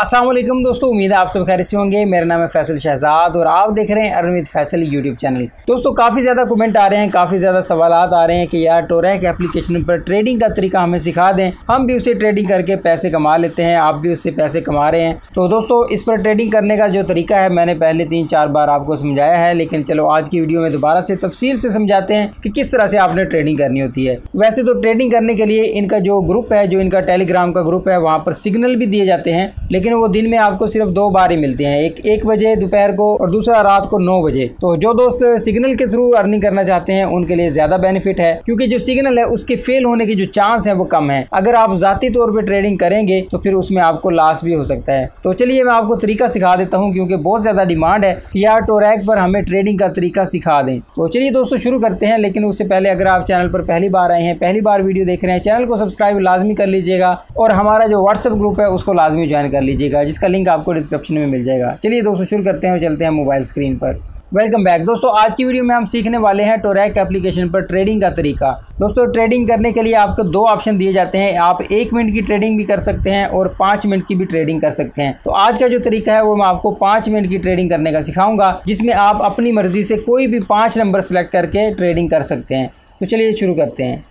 असलम दोस्तों उम्मीद है आप सब खैर से होंगे मेरा नाम है फैसल शहजाद और आप देख रहे हैं अरविंद फैसल यूट्यूब चैनल दोस्तों काफ़ी ज़्यादा कमेंट आ रहे हैं काफ़ी ज़्यादा सवाल आ रहे हैं कि यार टोरह के एप्लीकेशन पर ट्रेडिंग का तरीका हमें सिखा दें हम भी उसे ट्रेडिंग करके पैसे कमा लेते हैं आप भी उससे पैसे कमा रहे हैं तो दोस्तों इस पर ट्रेडिंग करने का जो तरीका है मैंने पहले तीन चार बार आपको समझाया है लेकिन चलो आज की वीडियो में दोबारा से तफसील से समझाते हैं कि किस तरह से आपने ट्रेडिंग करनी होती है वैसे तो ट्रेडिंग करने के लिए इनका जो ग्रुप है जो इनका टेलीग्राम का ग्रुप है वहाँ पर सिग्नल भी दिए जाते हैं लेकिन लेकिन वो दिन में आपको सिर्फ दो बार ही मिलते हैं एक एक बजे दोपहर को और दूसरा रात को नौ बजे तो जो दोस्त सिग्नल के थ्रू अर्निंग करना चाहते हैं उनके लिए ज्यादा बेनिफिट है क्योंकि जो सिग्नल है उसके फेल होने के जो चांस है वो कम है अगर आप जाती तौर पर ट्रेडिंग करेंगे तो फिर उसमें आपको लॉस भी हो सकता है तो चलिए मैं आपको तरीका सिखा देता हूँ क्योंकि बहुत ज्यादा डिमांड है कि यार टोरैक पर हमें ट्रेडिंग का तरीका सिखा दें तो चलिए दोस्तों शुरू करते हैं लेकिन उससे पहले अगर आप चैनल पर पहली बार आए हैं पहली बार वीडियो देख रहे हैं चैनल को सब्सक्राइब लाजमी कर लीजिएगा और हमारा जो व्हाट्सएप ग्रुप है उसको लाजमी ज्वाइन कर लीजिए लीजिएगा जिसका लिंक आपको डिस्क्रिप्शन में मिल जाएगा चलिए दोस्तों शुरू करते हैं चलते हैं मोबाइल स्क्रीन पर वेलकम बैक दोस्तों आज की वीडियो में हम सीखने वाले हैं टोरैक एप्लीकेशन पर ट्रेडिंग का तरीका दोस्तों ट्रेडिंग करने के लिए आपको दो ऑप्शन दिए जाते हैं आप एक मिनट की ट्रेडिंग भी कर सकते हैं और पाँच मिनट की भी ट्रेडिंग कर सकते हैं तो आज का जो तरीका है वो मैं आपको पाँच मिनट की ट्रेडिंग करने का सिखाऊंगा जिसमें आप अपनी मर्जी से कोई भी पाँच नंबर सेलेक्ट करके ट्रेडिंग कर सकते हैं तो चलिए शुरू करते हैं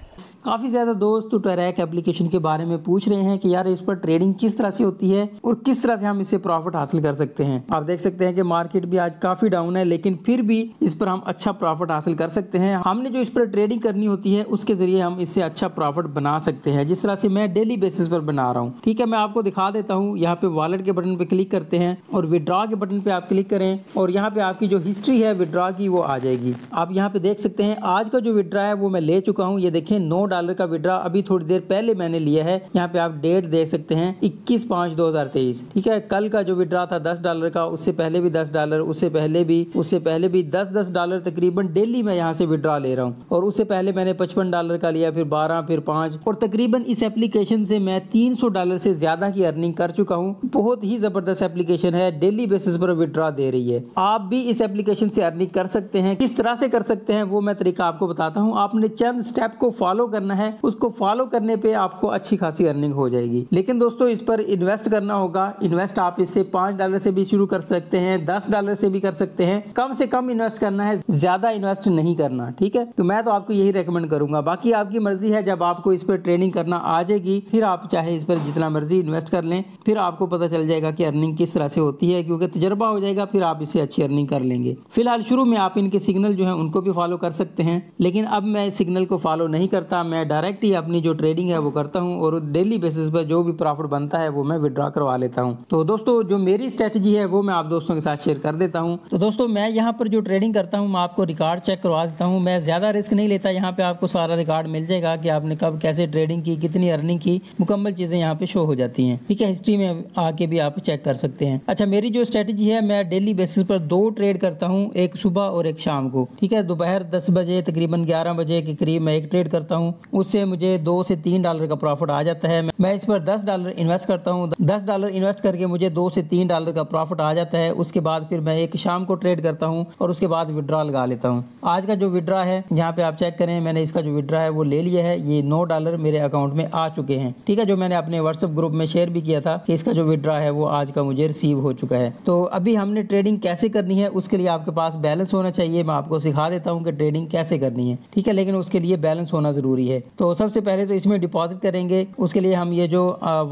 काफ़ी ज़्यादा दोस्त ट्रैक तो एप्लीकेशन के बारे में पूछ रहे हैं कि यार इस पर ट्रेडिंग किस तरह से होती है और किस तरह से हम इससे प्रॉफिट हासिल कर सकते हैं आप देख सकते हैं कि मार्केट भी आज काफ़ी डाउन है लेकिन फिर भी इस पर हम अच्छा प्रॉफिट हासिल कर सकते हैं हमने जो इस पर ट्रेडिंग करनी होती है उसके ज़रिए हम इससे अच्छा प्रॉफिट बना सकते हैं जिस तरह से मैं डेली बेसिस पर बना रहा हूँ ठीक है मैं आपको दिखा देता हूँ यहाँ पे वॉलेट के बटन पे क्लिक करते हैं और विड्रॉ के बटन पे आप क्लिक करें और यहाँ पे आपकी जो हिस्ट्री है विड्रॉ की वो आ जाएगी आप यहाँ पे देख सकते हैं आज का जो विड्रॉ है वो मैं ले चुका हूँ ये देखें नोट डॉलर का विड्रा अभी थोड़ी देर पहले मैंने लिया है यहाँ पे आप डेट देख सकते हैं इक्कीस पांच दो ठीक है कल का जो विड्रा था दस डॉलर का उससे पहले भी दस डॉलर उससे पहले भी उससे पहले भी दस दस डॉलर तकरीबन डेली मैं यहाँ से विड्रा ले रहा हूँ और उससे पहले मैंने पचपन डॉलर का लिया फिर बारह फिर पांच और तकरीबन इस एप्लीकेशन से मैं तीन डॉलर से ज्यादा की अर्निंग कर चुका हूँ बहुत ही जबरदस्त एप्लीकेशन है डेली बेसिस पर विड्रा दे रही है आप भी इस एप्लीकेशन से अर्निंग कर सकते हैं किस तरह से कर सकते हैं वो मैं तरीका आपको बताता हूँ आपने चंद स्टेप को फॉलो करना करना है उसको फॉलो करने पे आपको अच्छी खासी अर्निंग हो जाएगी लेकिन दोस्तों इस पर इन्वेस्ट करना होगा इन्वेस्ट आप इससे पांच डॉलर से भी शुरू कर सकते हैं दस डॉलर से भी कर सकते हैं कम से कम इन्वेस्ट करना है ज्यादा इन्वेस्ट नहीं करना ठीक है तो मैं तो आपको यही रेकमेंड करूंगा बाकी आपकी मर्जी है जब आपको इस पर ट्रेनिंग करना आ जाएगी फिर आप चाहे इस पर जितना मर्जी इन्वेस्ट कर लें फिर आपको पता चल जाएगा कि अर्निंग किस तरह से होती है क्योंकि तजर्बा हो जाएगा फिर आप इसे अच्छी अर्निंग कर लेंगे फिलहाल शुरू में आप इनके सिग्नल जो है उनको भी फॉलो कर सकते हैं लेकिन अब मैं सिग्नल को फॉलो नहीं करता मैं डायरेक्ट ही अपनी जो ट्रेडिंग है वो करता हूँ और डेली बेसिस पर जो भी प्रॉफिट बनता है वो मैं विड्रॉ करवा लेता हूँ तो दोस्तों जो मेरी स्ट्रेटेजी है वो मैं आप दोस्तों के साथ शेयर कर देता हूँ तो दोस्तों मैं यहाँ पर जो ट्रेडिंग करता हूँ मैं आपको रिकॉर्ड चेक करवा देता हूँ मैं ज़्यादा रिस्क नहीं लेता यहाँ पे आपको सारा रिकॉर्ड मिल जाएगा कि आपने कब कैसे ट्रेडिंग की कितनी अर्निंग की मुकम्मल चीज़ें यहाँ पे शो हो जाती है ठीक है हिस्ट्री में आके भी आप चेक कर सकते हैं अच्छा मेरी जो स्ट्रेटेजी है मैं डेली बेसिस पर दो ट्रेड करता हूँ एक सुबह और एक शाम को ठीक है दोपहर दस बजे तकरीबन ग्यारह बजे के करीब मैं एक ट्रेड करता हूँ उससे मुझे दो से तीन डॉलर का प्रॉफिट आ जाता है मैं इस पर दस डॉलर इन्वेस्ट करता हूँ दस डॉलर इन्वेस्ट करके मुझे दो से तीन डॉलर का प्रॉफिट आ जाता है उसके बाद फिर मैं एक शाम को ट्रेड करता हूँ और उसके बाद विड्रा लगा लेता हूँ आज का जो विड्रा है यहाँ पे आप चेक करें मैंने इसका जो विड्रा है वो ले लिया है ये नौ डॉलर मेरे अकाउंट में आ चुके हैं ठीक है जो मैंने अपने व्हाट्सअप ग्रुप में शेयर भी किया था कि इसका जो विड्रा है वो आज का मुझे रिसीव हो चुका है तो अभी हमने ट्रेडिंग कैसे करनी है उसके लिए आपके पास बैलेंस होना चाहिए मैं आपको सिखा देता हूँ कि ट्रेडिंग कैसे करनी है ठीक है लेकिन उसके लिए बैलेंस होना ज़रूरी है रही है तो सबसे पहले तो इसमें डिपॉजिट करेंगे उसके लिए हम ये जो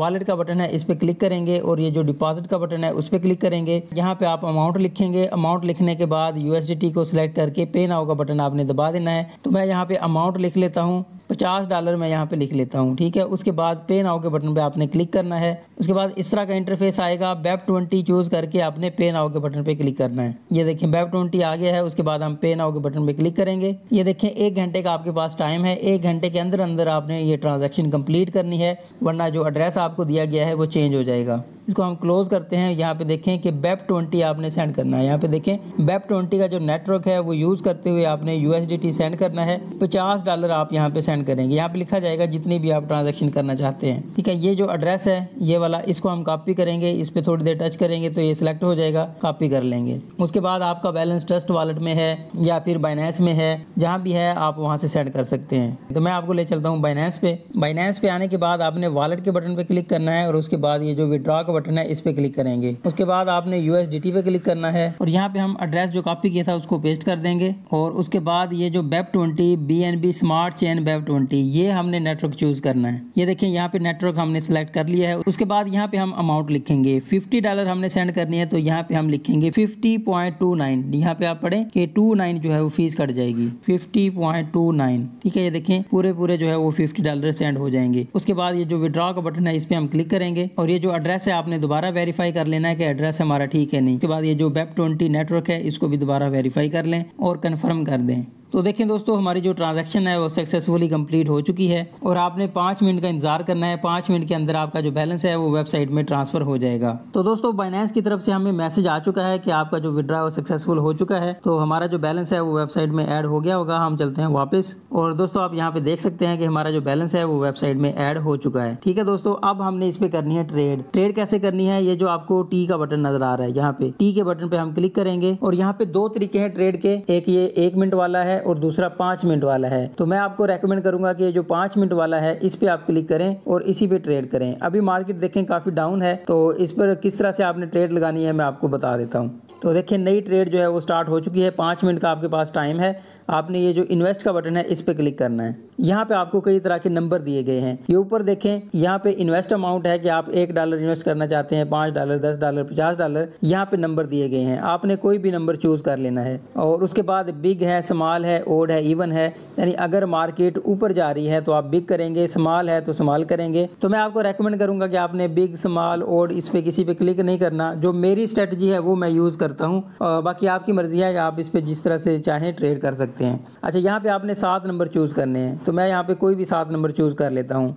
वॉलेट का बटन है इस पर क्लिक करेंगे और ये जो डिपॉजिट का बटन है उस पर क्लिक करेंगे यहाँ पे आप अमाउंट लिखेंगे अमाउंट लिखने के बाद यूएसडीटी को सिलेक्ट करके पे नाउ का बटन आपने दबा देना है तो मैं यहाँ पे अमाउंट लिख लेता हूँ पचास डॉलर मैं यहाँ पे लिख लेता हूँ ठीक है उसके बाद पे नाव के बटन पे आपने क्लिक करना है उसके बाद इस तरह का इंटरफेस आएगा बैप ट्वेंटी चूज़ करके आपने पे नाव के बटन पे क्लिक करना है ये देखें बैप ट्वेंटी आ गया है उसके बाद हम पे नाव के बटन पे क्लिक करेंगे ये देखें एक घंटे का आपके पास टाइम है एक घंटे के अंदर अंदर आपने ये ट्रांजेक्शन कम्प्लीट करनी है वरना जो एड्रेस आपको दिया गया है वो चेंज हो जाएगा इसको हम क्लोज करते हैं यहाँ पे देखें कि बेप ट्वेंटी आपने सेंड करना है यहाँ पे देखें बेप ट्वेंटी का जो नेटवर्क है वो यूज़ करते हुए आपने यू सेंड करना है पचास डॉलर आप यहाँ पे सेंड करेंगे यहाँ पे लिखा जाएगा जितनी भी आप ट्रांजेक्शन करना चाहते हैं ठीक है ये जो एड्रेस है ये वाला इसको हम कॉपी करेंगे इस पर थोड़ी देर टच करेंगे तो ये सिलेक्ट हो जाएगा कॉपी कर लेंगे उसके बाद आपका बैलेंस ट्रस्ट वॉलेट में है या फिर बाइनेंस में है जहाँ भी है आप वहाँ से सेंड कर सकते हैं तो मैं आपको ले चलता हूँ बाइनेंस पे बाइनेंस पे आने के बाद आपने वॉलेट के बटन पे क्लिक करना है और उसके बाद ये जो विड्रॉ का बटन है इस पे क्लिक करेंगे उसके बाद आपने यू पे क्लिक करना है और यहाँ पे हम एड्रेस जो कॉपी किया था उसको पेस्ट कर देंगे और उसके बाद ये जो BEP twenty B N B smart chain BEP twenty ये हमने नेटवर्क चूज करना है ये देखिए यहाँ पे नेटवर्क हमने सेलेक्ट कर लिया है उसके बाद यहाँ पे हम अमाउंट लिखेंगे फिफ्टी डॉलर हमने सेंड करनी है तो यहाँ पे हम लिखेंगे फिफ्टी पॉइंट टू नाइन यहाँ पे आप पढ़े कि टू नाइन जो है वो फीस कट जाएगी फिफ्टी पॉइंट टू नाइन ठीक है ये देखें पूरे पूरे जो है वो फिफ्टी डॉलर सेंड हो जाएंगे उसके बाद ये जो विड्रॉ का बटन है इस पर हम क्लिक करेंगे और ये जो एड्रेस है आप आपने दोबारा वेरीफाई कर लेना है कि एड्रेस हमारा ठीक है नहीं उसके बाद ये जो वेब ट्वेंटी नेटवर्क है इसको भी दोबारा वेरीफाई कर लें और कन्फर्म कर दें तो देखें दोस्तों हमारी जो ट्रांजेक्शन है वो सक्सेसफुली कंप्लीट हो चुकी है और आपने पाँच मिनट का इंतजार करना है पाँच मिनट के अंदर आपका जो बैलेंस है वो वेबसाइट में ट्रांसफर हो जाएगा तो दोस्तों बाइनेंस की तरफ से हमें मैसेज आ चुका है कि आपका जो विड्रा वो सक्सेसफुल हो चुका है तो हमारा जो बैलेंस है वो वेबसाइट में ऐड हो गया होगा हम चलते हैं वापस और दोस्तों आप यहाँ पे देख सकते हैं कि हमारा जो बैलेंस है वो वेबसाइट में ऐड हो चुका है ठीक है दोस्तों अब हमने इस पे करनी है ट्रेड ट्रेड कैसे करनी है ये जो आपको टी का बटन नजर आ रहा है यहाँ पे टी के बटन पे हम क्लिक करेंगे और यहाँ पे दो तरीके हैं ट्रेड के एक ये एक मिनट वाला है और दूसरा पांच मिनट वाला है तो मैं आपको रेकमेंड करूंगा कि ये जो पांच मिनट वाला है इस पे आप क्लिक करें और इसी पे ट्रेड करें अभी मार्केट देखें काफ़ी डाउन है तो इस पर किस तरह से आपने ट्रेड लगानी है मैं आपको बता देता हूँ तो देखिए नई ट्रेड जो है वो स्टार्ट हो चुकी है पाँच मिनट का आपके पास टाइम है आपने ये जो इन्वेस्ट का बटन है इस पर क्लिक करना है यहाँ पे आपको कई तरह के नंबर दिए गए हैं ये ऊपर देखें यहाँ पे इन्वेस्ट अमाउंट है कि आप एक डॉलर इन्वेस्ट करना चाहते हैं पाँच डॉलर दस डॉलर पचास डॉलर यहाँ पे नंबर दिए गए हैं आपने कोई भी नंबर चूज़ कर लेना है और उसके बाद बिग है स्मॉल है ओड है इवन है यानी अगर मार्केट ऊपर जा रही है तो आप बिग करेंगे स्मॉल है तो स्मॉल करेंगे तो मैं आपको रेकमेंड करूँगा कि आपने बिग स्मॉल ओड इस पर किसी पर क्लिक नहीं करना जो मेरी स्ट्रेटजी है वो मैं यूज़ करता हूँ बाकी आपकी मर्ज़ी है आप इस पर जिस तरह से चाहें ट्रेड कर सकते सकते हैं अच्छा यहाँ पे आपने सात नंबर चूज़ करने हैं तो मैं यहाँ पे कोई भी सात नंबर चूज़ कर लेता हूँ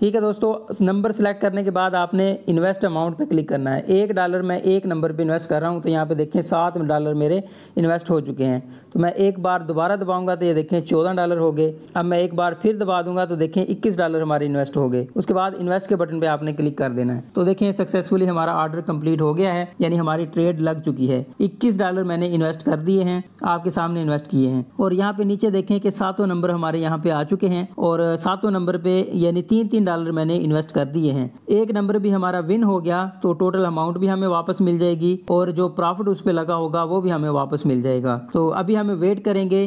ठीक है दोस्तों नंबर सेलेक्ट करने के बाद आपने इन्वेस्ट अमाउंट पे क्लिक करना है एक डॉलर मैं एक नंबर पे इन्वेस्ट कर रहा हूँ तो यहाँ पे देखें सात डॉलर मेरे इन्वेस्ट हो चुके हैं तो मैं एक बार दोबारा दबाऊंगा तो ये देखें चौदह डॉलर हो गए अब मैं एक बार फिर दबा दूंगा तो देखें इक्कीस डॉलर हमारे इन्वेस्ट हो गए उसके बाद इन्वेस्ट के बटन पर आपने क्लिक कर देना है तो देखें सक्सेसफुली हमारा ऑर्डर कम्प्लीट हो गया है यानी हमारी ट्रेड लग चुकी है इक्कीस डॉलर मैंने इन्वेस्ट कर दिए हैं आपके सामने इन्वेस्ट किए हैं और यहाँ पे नीचे देखें कि सातों नंबर हमारे यहाँ पे आ चुके हैं और सातों नंबर पे यानी तीन तीन डॉलर मैंने इन्वेस्ट कर दिए हैं एक नंबर भी हमारा विन हो गया तो टोटल अमाउंट भी हमें वापस मिल जाएगी और जो प्रॉफिट उस पर लगा होगा वो भी हमें वापस मिल जाएगा तो अभी हमें वेट करेंगे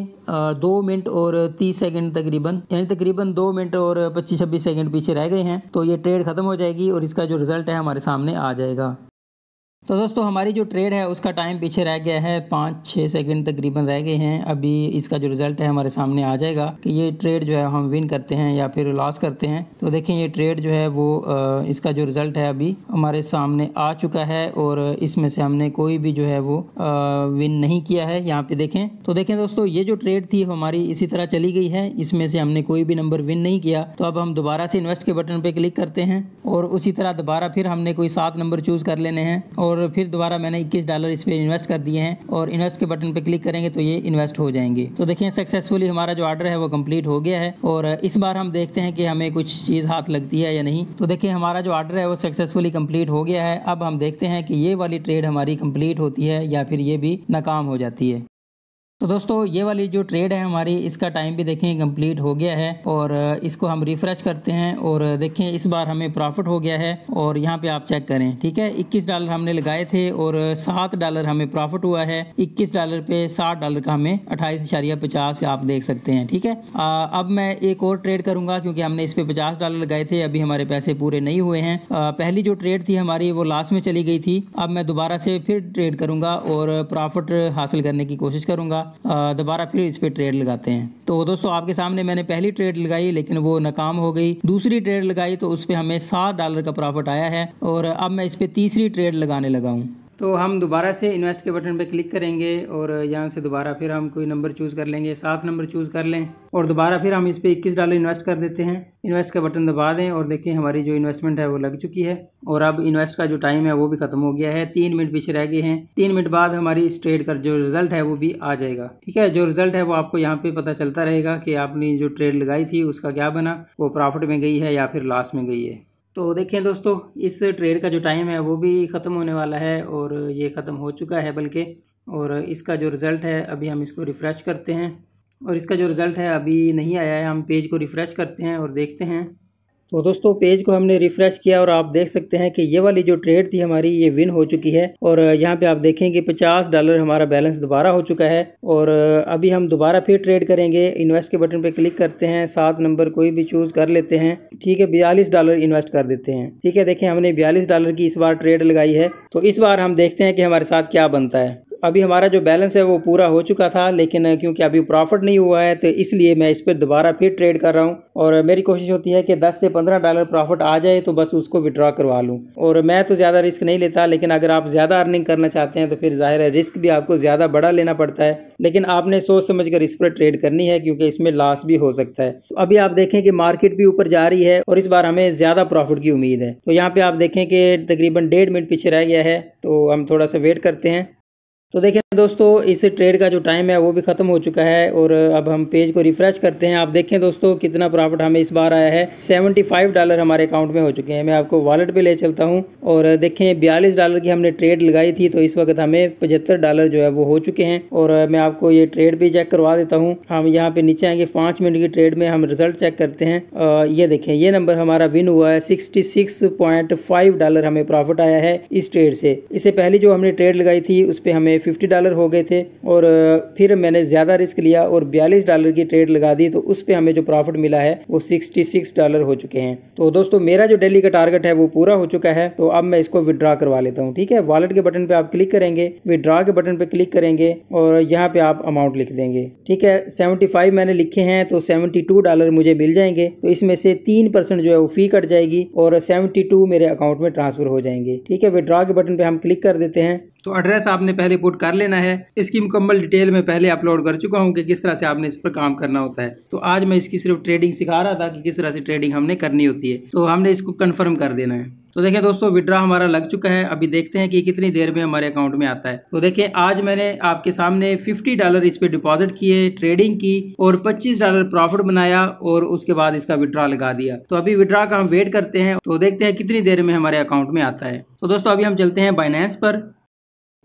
दो मिनट और तीस सेकेंड तकरीबन यानी तकरीबन दो मिनट और पच्चीस छब्बीस सेकेंड पीछे रह गए हैं तो ये ट्रेड खत्म हो जाएगी और इसका जो रिजल्ट है हमारे सामने आ जाएगा तो दोस्तों हमारी जो ट्रेड है उसका टाइम पीछे रह गया है पाँच छः सेकंड तकरीबन रह गए हैं अभी इसका जो रिज़ल्ट है हमारे सामने आ जाएगा कि ये ट्रेड जो है हम विन करते हैं या फिर लॉस करते हैं तो देखें ये ट्रेड जो है वो इसका जो रिज़ल्ट है अभी हमारे सामने आ चुका है और इसमें से हमने कोई भी जो है वो विन नहीं किया है यहाँ पर देखें तो देखें दोस्तों ये जो ट्रेड थी हमारी इसी तरह चली गई है इसमें से हमने कोई भी नंबर विन नहीं किया तो अब हम दोबारा से इन्वेस्ट के बटन पर क्लिक करते हैं और उसी तरह दोबारा फिर हमने कोई सात नंबर चूज़ कर लेने हैं और और फिर दोबारा मैंने इक्कीस डॉलर इस पर इन्वेस्ट कर दिए हैं और इन्वेस्ट के बटन पर क्लिक करेंगे तो ये इन्वेस्ट हो जाएंगे तो देखिए सक्सेसफुली हमारा जो ऑर्डर है वो कम्प्लीट हो गया है और इस बार हम देखते हैं कि हमें कुछ चीज़ हाथ लगती है या नहीं तो देखिए हमारा जो ऑर्डर है वो सक्सेसफुली कम्प्लीट हो गया है अब हम देखते हैं कि ये वाली ट्रेड हमारी कम्प्लीट होती है या फिर ये भी नाकाम हो जाती है तो दोस्तों ये वाली जो ट्रेड है हमारी इसका टाइम भी देखें कंप्लीट हो गया है और इसको हम रिफ्रेश करते हैं और देखें इस बार हमें प्रॉफिट हो गया है और यहाँ पे आप चेक करें ठीक है इक्कीस डॉलर हमने लगाए थे और सात डॉलर हमें प्रॉफिट हुआ है इक्कीस डॉलर पे 60 डॉलर का हमें अट्ठाईस पचास आप देख सकते हैं ठीक है आ, अब मैं एक और ट्रेड करूंगा क्योंकि हमने इस पर पचास डॉलर लगाए थे अभी हमारे पैसे पूरे नहीं हुए हैं आ, पहली जो ट्रेड थी हमारी वो लास्ट में चली गई थी अब मैं दोबारा से फिर ट्रेड करूंगा और प्रॉफिट हासिल करने की कोशिश करूंगा दोबारा फिर इस पर ट्रेड लगाते हैं तो दोस्तों आपके सामने मैंने पहली ट्रेड लगाई लेकिन वो नाकाम हो गई दूसरी ट्रेड लगाई तो उस पर हमें सात डॉलर का प्रॉफिट आया है और अब मैं इस पर तीसरी ट्रेड लगाने लगा हूँ तो हम दोबारा से इन्वेस्ट के बटन पर क्लिक करेंगे और यहाँ से दोबारा फिर हम कोई नंबर चूज़ कर लेंगे सात नंबर चूज़ कर लें और दोबारा फिर हम इस पर इक्कीस डॉलर इन्वेस्ट कर देते हैं इन्वेस्ट का बटन दबा दें और देखें हमारी जो इन्वेस्टमेंट है वो लग चुकी है और अब इन्वेस्ट का जो टाइम है वो भी ख़त्म हो गया है तीन मिनट पीछे रह गए हैं तीन मिनट बाद हमारी इस ट्रेड का जो रिज़ल्ट है वो भी आ जाएगा ठीक है जो रिज़ल्ट है वो आपको यहाँ पे पता चलता रहेगा कि आपने जो ट्रेड लगाई थी उसका क्या बना वो प्रॉफिट में गई है या फिर लॉस में गई है तो देखें दोस्तों इस ट्रेड का जो टाइम है वो भी ख़त्म होने वाला है और ये ख़त्म हो चुका है बल्कि और इसका जो रिज़ल्ट है अभी हम इसको रिफ़्रेश करते हैं और इसका जो रिज़ल्ट है अभी नहीं आया है हम पेज को रिफ़्रेश करते हैं और देखते हैं तो दोस्तों पेज को हमने रिफ्रेश किया और आप देख सकते हैं कि ये वाली जो ट्रेड थी हमारी ये विन हो चुकी है और यहाँ पे आप देखेंगे पचास डॉलर हमारा बैलेंस दोबारा हो चुका है और अभी हम दोबारा फिर ट्रेड करेंगे इन्वेस्ट के बटन पे क्लिक करते हैं सात नंबर कोई भी चूज कर लेते हैं ठीक है बयालीस डॉलर इन्वेस्ट कर देते हैं ठीक है देखें हमने बयालीस डॉलर की इस बार ट्रेड लगाई है तो इस बार हम देखते हैं कि हमारे साथ क्या बनता है अभी हमारा जो बैलेंस है वो पूरा हो चुका था लेकिन क्योंकि अभी प्रॉफिट नहीं हुआ है तो इसलिए मैं इस पर दोबारा फिर ट्रेड कर रहा हूँ और मेरी कोशिश होती है कि दस से पंद्रह डॉलर प्रॉफिट आ जाए तो बस उसको विड्रॉ करवा लूँ और मैं तो ज़्यादा रिस्क नहीं लेता लेकिन अगर आप ज़्यादा अर्निंग करना चाहते हैं तो फिर ज़ाहिर है रिस्क भी आपको ज़्यादा बड़ा लेना पड़ता है लेकिन आपने सोच समझ कर इस पर ट्रेड करनी है क्योंकि इसमें लॉस भी हो सकता है तो अभी आप देखें कि मार्केट भी ऊपर जा रही है और इस बार हमें ज़्यादा प्रॉफिट की उम्मीद है तो यहाँ पर आप देखें कि तकरीबन डेढ़ मिनट पीछे रह गया है तो हम थोड़ा सा वेट करते हैं तो देखें दोस्तों इस ट्रेड का जो टाइम है वो भी ख़त्म हो चुका है और अब हम पेज को रिफ़्रेश करते हैं आप देखें दोस्तों कितना प्रॉफिट हमें इस बार आया है 75 डॉलर हमारे अकाउंट में हो चुके हैं मैं आपको वॉलेट पे ले चलता हूं और देखें 42 डॉलर की हमने ट्रेड लगाई थी तो इस वक्त हमें पचहत्तर डॉलर जो है वो हो चुके हैं और मैं आपको ये ट्रेड भी चेक करवा देता हूँ हम यहाँ पर नीचे आएंगे पाँच मिनट की ट्रेड में हम रिजल्ट चेक करते हैं ये देखें ये नंबर हमारा विन हुआ है सिक्सटी डॉलर हमें प्रॉफिट आया है इस ट्रेड से इससे पहले जो हमने ट्रेड लगाई थी उस पर हमें फिफ्टी डॉलर हो गए थे और फिर मैंने ज़्यादा रिस्क लिया और बयालीस डॉलर की ट्रेड लगा दी तो उस पर हमें जो प्रॉफिट मिला है वो सिक्सटी डॉलर हो चुके हैं तो दोस्तों मेरा जो डेली का टारगेट है वो पूरा हो चुका है तो अब मैं इसको विड्रॉ करवा लेता हूँ ठीक है वॉलेट के बटन पर आप क्लिक करेंगे विड्रॉ के बटन पर क्लिक करेंगे और यहाँ पर आप अमाउंट लिख देंगे ठीक है सेवेंटी मैंने लिखे हैं तो सेवेंटी डॉलर मुझे मिल जाएंगे तो इसमें से तीन परसेंट जो है वो फी कट जाएगी और सेवेंटी मेरे अकाउंट में ट्रांसफर हो जाएंगे ठीक है विड्रॉ के बटन पर हम क्लिक कर देते हैं तो एड्रेस आपने पहले पुट डाउनलोड कर लेना है इसकी मुकम्मल डिटेल में पहले अपलोड कर चुका हूँ कि किस तरह से आपने इस पर काम करना होता है तो आज मैं इसकी सिर्फ ट्रेडिंग सिखा रहा था कि किस तरह से ट्रेडिंग हमने करनी होती है तो हमने इसको कन्फर्म कर देना है तो देखिए दोस्तों विड्रा हमारा लग चुका है अभी देखते हैं कि कितनी देर में हमारे अकाउंट में आता है तो देखिए आज मैंने आपके सामने 50 डॉलर इस पे डिपॉजिट किए ट्रेडिंग की और 25 डॉलर प्रॉफिट बनाया और उसके बाद इसका विड्रा लगा दिया तो अभी विड्रा का हम वेट करते हैं तो देखते हैं कितनी देर में हमारे अकाउंट में आता है तो दोस्तों अभी हम चलते हैं बाइनेंस पर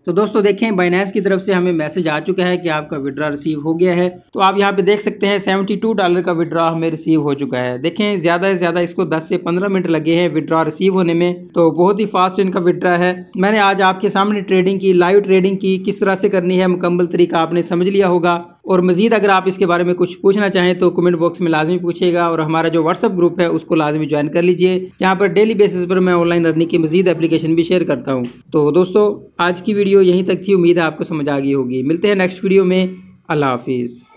तो दोस्तों देखें बाइनेंस की तरफ से हमें मैसेज आ चुका है कि आपका विड्रा रिसीव हो गया है तो आप यहाँ पे देख सकते हैं सेवेंटी टू डॉलर का विड्रा हमें रिसीव हो चुका है देखें ज़्यादा से ज़्यादा इसको दस से पंद्रह मिनट लगे हैं विड्रा रिसीव होने में तो बहुत ही फास्ट इनका विड्रा है मैंने आज आपके सामने ट्रेडिंग की लाइव ट्रेडिंग की किस तरह से करनी है मुकम्मल तरीका आपने समझ लिया होगा और मज़ीद अगर आप इसके बारे में कुछ पूछना चाहें तो कमेंट बॉक्स में लाजमी पूछेगा और हमारा जो व्हाट्सअप ग्रुप है उसको लाजमी ज्वाइन कर लीजिए जहाँ पर डेली बेसिस पर मैं ऑनलाइन अर्निंग की मज़ीद एप्लीकेशन भी शेयर करता हूँ तो दोस्तों आज की वीडियो यहीं तक थी उम्मीद है आपको समझ आ गई होगी मिलते हैं नेक्स्ट वीडियो में अल्लाह हाफिज़